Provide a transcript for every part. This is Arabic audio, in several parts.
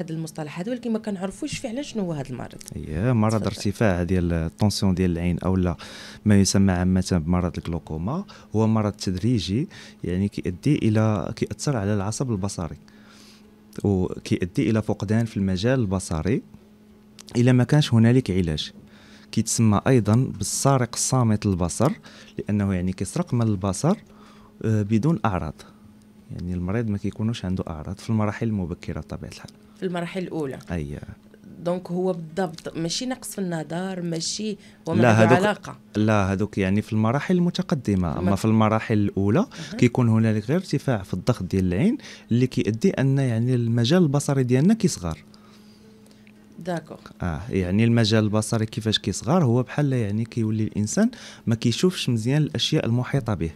هذا المصطلح هذا ولكن ما كنعرفوش فعلا شنو هو هذا المرض اييه مرض ارتفاع ديال الطونسيون ديال العين او ما يسمى عامه بمرض الكلوكوما هو مرض تدريجي يعني كيؤدي الى كيأثر على العصب البصري وكيؤدي الى فقدان في المجال البصري الى ما كانش هنالك علاج كيتسمى ايضا بالسارق الصامت للبصر لانه يعني كيسرق من البصر آه، بدون اعراض يعني المريض ما كيكونوش عنده اعراض في المراحل المبكره بطبيعه الحال في المراحل الاولى اي دونك هو بالضبط ماشي نقص في النظر ماشي وما لا هذوك علاقه لا هذوك يعني في المراحل المتقدمه اما في المراحل الاولى أه. كيكون هنالك غير ارتفاع في الضغط ديال العين اللي كيؤدي ان يعني المجال البصري ديالنا كيصغر داكوغ اه يعني المجال البصري كيفاش كيصغر هو بحال يعني كيولي الانسان ما كيشوفش مزيان الاشياء المحيطه به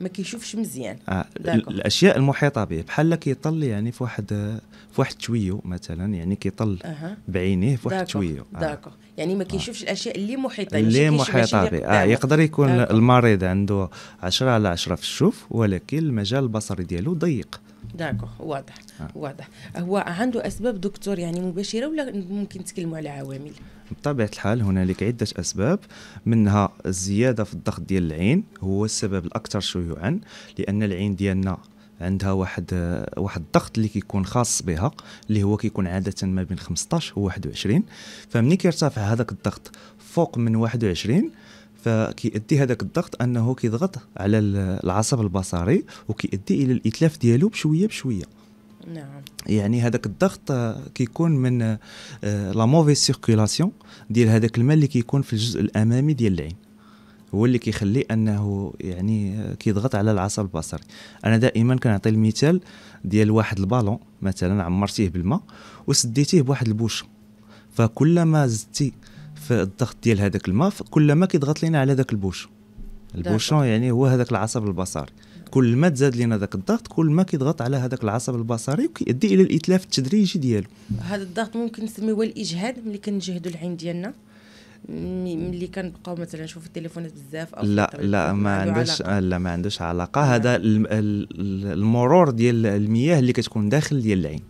ما كيشوفش مزيان آه الاشياء المحيطه به بحال كيطل يعني في واحد في واحد تويو مثلا يعني كيطل أه. بعينيه في واحد شويه آه. يعني ما آه. كيشوفش آه. الاشياء اللي محيطه يعني اللي محيطه به آه يقدر يكون داكو. المريض عنده 10 على 10 في الشوف ولكن المجال البصري ديالو ضيق داكوغ واضح آه. واضح هو عنده اسباب دكتور يعني مباشره ولا ممكن نتكلموا على عوامل بطبيعه الحال هنالك عده اسباب منها الزياده في الضغط ديال العين هو السبب الاكثر شيوعا لان العين ديالنا عندها واحد واحد الضغط اللي كيكون خاص بها اللي هو كيكون عاده ما بين 15 و 21 فمني كيرتفع هذاك الضغط فوق من 21 فكيؤدي هذاك الضغط انه كيضغط على العصب البصري وكيؤدي الى الاتلاف ديالو بشويه بشويه نعم يعني هذاك الضغط كيكون من آه، لا موفي سيركولاسيون ديال هذاك الماء اللي كيكون في الجزء الامامي ديال العين هو اللي كيخلي انه يعني آه، كيضغط على العصب البصري انا دائما كنعطي المثال ديال واحد البالون مثلا عمرتيه بالماء وسديتيه بواحد البوشه فكلما زدتي في الضغط ديال هذاك الماء كلما كيضغط لينا على ذاك البوش البوشون يعني هو هذاك العصب البصري كل ما تزاد لنا ذاك الضغط كل ما كيضغط على هذاك العصب البصري وكيؤدي الى الاتلاف التدريجي ديالو هذا الضغط ممكن نسميوه الاجهاد ملي كنجهدوا العين ديالنا ملي كنبقاو مثلا نشوفوا التليفونات بزاف او لا لا ما عندوش لا ما عندوش علاقه هذا المرور ديال المياه اللي كتكون داخل ديال العين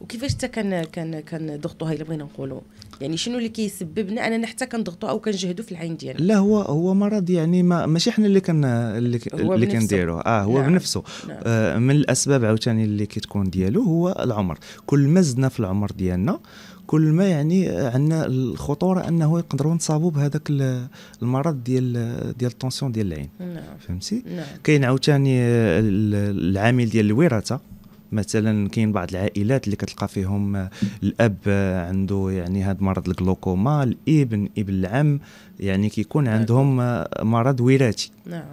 وكيفاش حتى كان كان كنضغطوها الا بغينا نقولوا يعني شنو اللي كيسبب لنا اننا حتى كنضغطوا او كنجهدوا في العين ديالنا لا هو هو مرض يعني ما ماشي حنا اللي كان اللي, كنديروه اه هو نعم. بنفسه نعم. آه من الاسباب عاوتاني اللي كتكون ديالو هو العمر كل ما زدنا في العمر ديالنا كل ما يعني عندنا الخطوره انه يقدروا نصابوا بهذاك المرض ديال ديال التونسيون ديال العين نعم. فهمتي نعم. كاين عاوتاني العامل ديال الوراثه مثلا كاين بعض العائلات اللي كتلقى فيهم الاب عنده يعني هذا مرض الجلوكوما الابن ابن العم يعني كيكون نعم. عندهم مرض وراثي نعم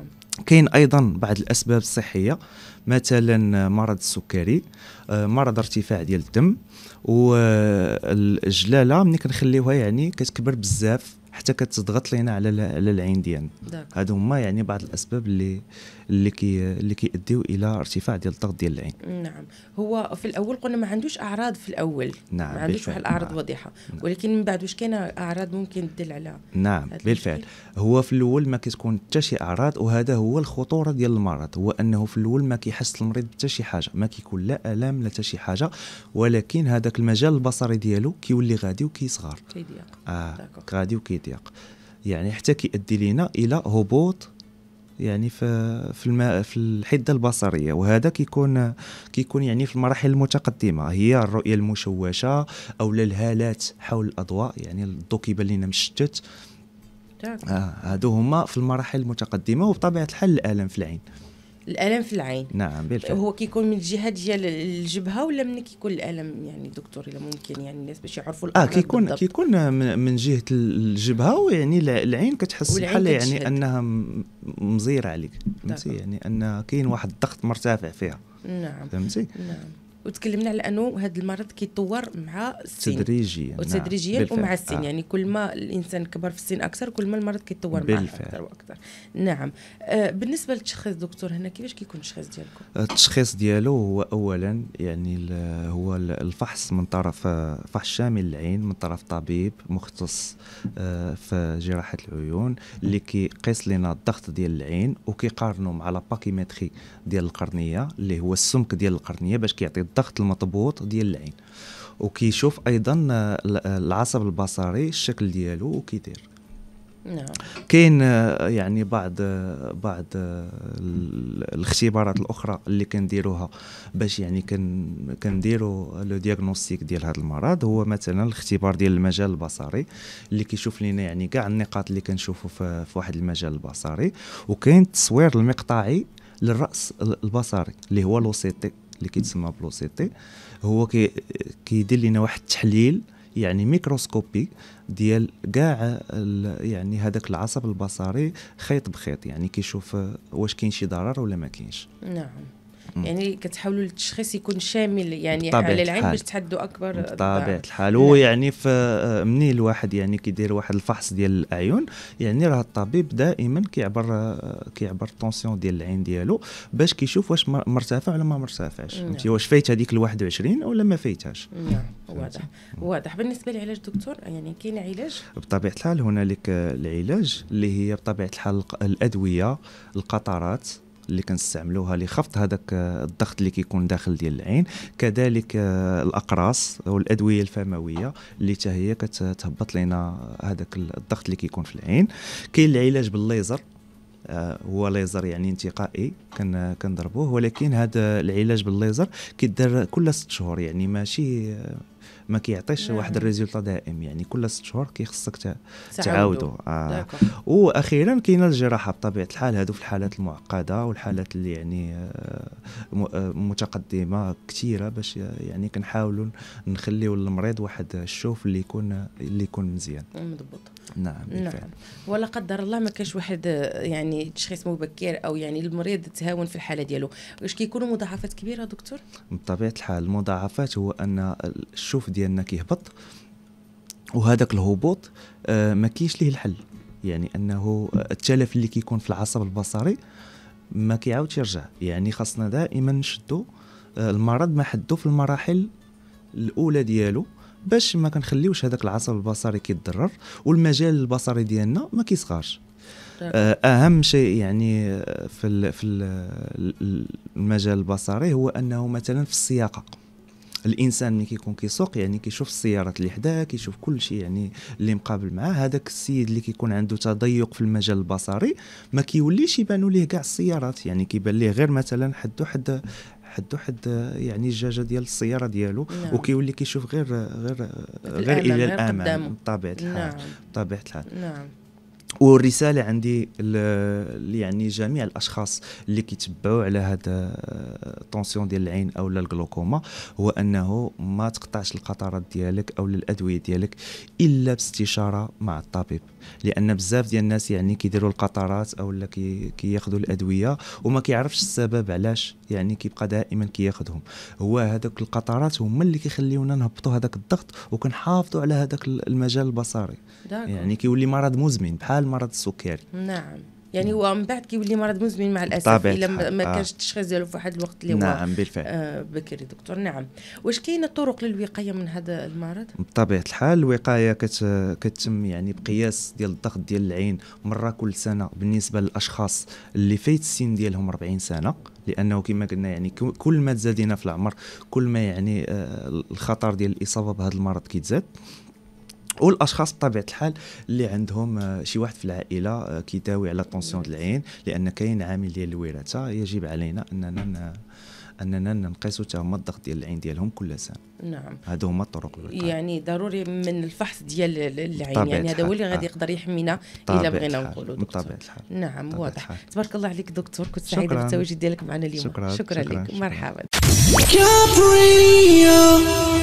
كاين ايضا بعض الاسباب الصحيه مثلا مرض السكري مرض ارتفاع ديال الدم والجلاله ملي كنخليوها يعني كتكبر بزاف حتى كتضغط لينا على على العين ديالنا هادو هما يعني بعض الاسباب اللي اللي كي اللي كيؤديو الى ارتفاع ديال الضغط ديال العين نعم هو في الاول قلنا ما عندوش اعراض في الاول نعم ما عندوش واحد الاعراض نعم. واضحه نعم. ولكن من بعد واش كاين اعراض ممكن تدل على نعم بالفعل هو في الاول ما كتكون حتى شي اعراض وهذا هو الخطوره ديال المرض هو انه في الاول ما كيحس المريض حتى شي حاجه ما كيكون لا الام لا حتى شي حاجه ولكن هذاك المجال البصري ديالو كيولي غادي وكيصغر كيضيق اه غادي وكيضيق يعني حتى كيؤدي لينا الى هبوط يعني في في, الم... في الحده البصريه وهذا كيكون كيكون يعني في المراحل المتقدمه هي الرؤيه المشوشه او الهالات حول الاضواء يعني الضوء كيبان لنا مشتت آه هادو هما في المراحل المتقدمه وبطبيعه الحال الالم في العين الالم في العين نعم بالفعل هو كيكون من الجهه ديال الجبهه ولا من كيكون الالم يعني دكتور الا ممكن يعني الناس باش يعرفوا اه كيكون بالضبط. كيكون من جهه الجبهه ويعني العين كتحس بحال يعني انها مزيره عليك فهمتي يعني ان كاين واحد الضغط مرتفع فيها نعم فهمتي نعم وتكلمنا على انه هذا المرض كيتطور مع السن تدريجيا نعم، وتدريجيا نعم. ومع السن آه. يعني كل ما الانسان كبر في السن اكثر كل ما المرض كيتطور معه اكثر واكثر نعم آه بالنسبه للتشخيص دكتور هنا كيفاش كيكون التشخيص ديالكم التشخيص ديالو هو اولا يعني هو الفحص من طرف آه، فحص شامل العين من طرف طبيب مختص آه، في جراحه العيون اللي كيقيس لنا الضغط ديال العين وكيقارنه مع لاباكيمتري ديال القرنيه اللي هو السمك ديال القرنيه باش كيعطي الضغط المضبوط ديال العين وكيشوف ايضا آه، آه، العصب البصري الشكل ديالو وكيدير نعم كاين آه، يعني بعض بعض الاختبارات الاخرى اللي كنديروها باش يعني كنديروا لو دياغنوستيك ديال هذا المرض هو مثلا الاختبار ديال المجال البصري اللي كيشوف لنا يعني كاع النقاط اللي كنشوفوا في, في واحد المجال البصري وكاين التصوير المقطعي للراس البصري اللي هو لو اللي كيتسمى بلو تي هو كيدير لنا واحد التحليل يعني ميكروسكوبي ديال كاع يعني هذاك العصب البصري خيط بخيط يعني كيشوف واش كاين شي ضرر ولا ما كاينش نعم يعني كتحاولوا التشخيص يكون شامل يعني على العين باش تحدوا اكبر بطبيعه الحال هو نعم. يعني آه، مني الواحد يعني كيدير واحد الفحص ديال الاعين يعني راه الطبيب دائما كيعبر آه، كيعبر التونسيون ديال العين ديالو باش كيشوف واش مرتفع ولا ما مرتفعش نعم. فهمتي واش فايت هذيك ال 21 ولا ما فايتهاش نعم واضح واضح بالنسبه للعلاج دكتور يعني كاين علاج بطبيعه الحال هنالك آه، العلاج اللي هي بطبيعه الحال الادويه القطرات اللي كنستعملوها لخفض هذاك آه، الضغط اللي كيكون داخل ديال العين كذلك آه، الاقراص والادويه الفمويه اللي حتى هي كتهبط لنا هذاك الضغط اللي كيكون في العين كاين العلاج بالليزر آه، هو ليزر يعني انتقائي كنضربوه ولكن هذا العلاج بالليزر كيدار كل ست شهور يعني ماشي ما كيعطيش واحد الريزولتا دائم يعني كل ست شهور كيخصك تعاودو آه. واخيرا كاينه الجراحه بطبيعه الحال هادو في الحالات المعقده والحالات اللي يعني آه، آه، متقدمه كثيره باش يعني كنحاولوا نخليو للمريض واحد الشوف اللي يكون اللي يكون مزيان مضبوط نعم بالفعل نعم. ولا قدر الله ما كاش واحد يعني تشخيص مبكر او يعني المريض تهاون في الحاله ديالو واش كيكونوا مضاعفات كبيره دكتور بطبيعه الحال المضاعفات هو ان الشوف السلوف ديالنا كيهبط وهذاك الهبوط آه، ما كاينش ليه الحل يعني انه آه، التلف اللي كيكون في العصب البصري ما كيعاودش يرجع يعني خاصنا دائما نشدو آه، المرض ما حدو في المراحل الاولى ديالو باش ما كنخليوش هذاك العصب البصري كيتضرر والمجال البصري ديالنا ما كيصغرش طيب. اهم شيء يعني في في المجال البصري هو انه مثلا في السياقه الانسان ملي كيكون كيسوق يعني كيشوف السيارات اللي حداه كيشوف كل شيء يعني اللي مقابل معاه هذاك السيد اللي كيكون عنده تضيق في المجال البصري ما كيوليش يبانوا ليه كاع السيارات يعني كيبان ليه غير مثلا حدو حد حدو حد يعني الجاجه ديال السياره ديالو نعم. وكيولي كيشوف غير غير غير الى الامام بطبيعه الحال نعم. بطبيعه الحال نعم والرساله عندي يعني جميع الاشخاص اللي كيتبعوا على هذا التونسيون ديال العين او الجلوكوما هو انه ما تقطعش القطرات ديالك او الادويه ديالك الا باستشاره مع الطبيب لان بزاف ديال الناس يعني كيديروا القطرات او كياخذوا كي الادويه وما كيعرفش السبب علاش يعني كيبقى دائما كياخذهم هو هذوك القطرات هما اللي كيخليونا نهبطوا هذاك الضغط وكنحافظوا على هذاك المجال البصري يعني كيولي مرض مزمن بحال المرض السكري نعم يعني هو من بعد كيولي مرض مزمن مع الاسف الا ما آه. كانش التشخيص ديالو في واحد الوقت اللي نعم بالفعل آه بكري دكتور نعم واش كاينه طرق للوقايه من هذا المرض بطبيعه الحال الوقايه كت كتم يعني بقياس ديال الضغط ديال العين مره كل سنه بالنسبه للاشخاص اللي فايت السن ديالهم 40 سنه لانه كما قلنا يعني كل ما تزادينا في العمر كل ما يعني آه الخطر ديال الاصابه بهذا المرض كيتزاد والاشخاص بطبيعه الحال اللي عندهم آه، شي واحد في العائله آه، كيداوي على طونسيون العين لان كاين عامل ديال الوراثه يجب علينا اننا اننا ننقصوا حتى هما الضغط ديال العين ديالهم كل سنه نعم هادو هما الطرق الوقايه يعني ضروري من الفحص ديال العين يعني هذا هو اللي غادي آه. يقدر يحمينا الا بغينا نقولوا بطبيعه الحال نعم واضح تبارك الله عليك دكتور كنت سعيده بالتواجد ديالك معنا اليوم شكرا, شكرا, شكرا, شكرا لك شكرا مرحبا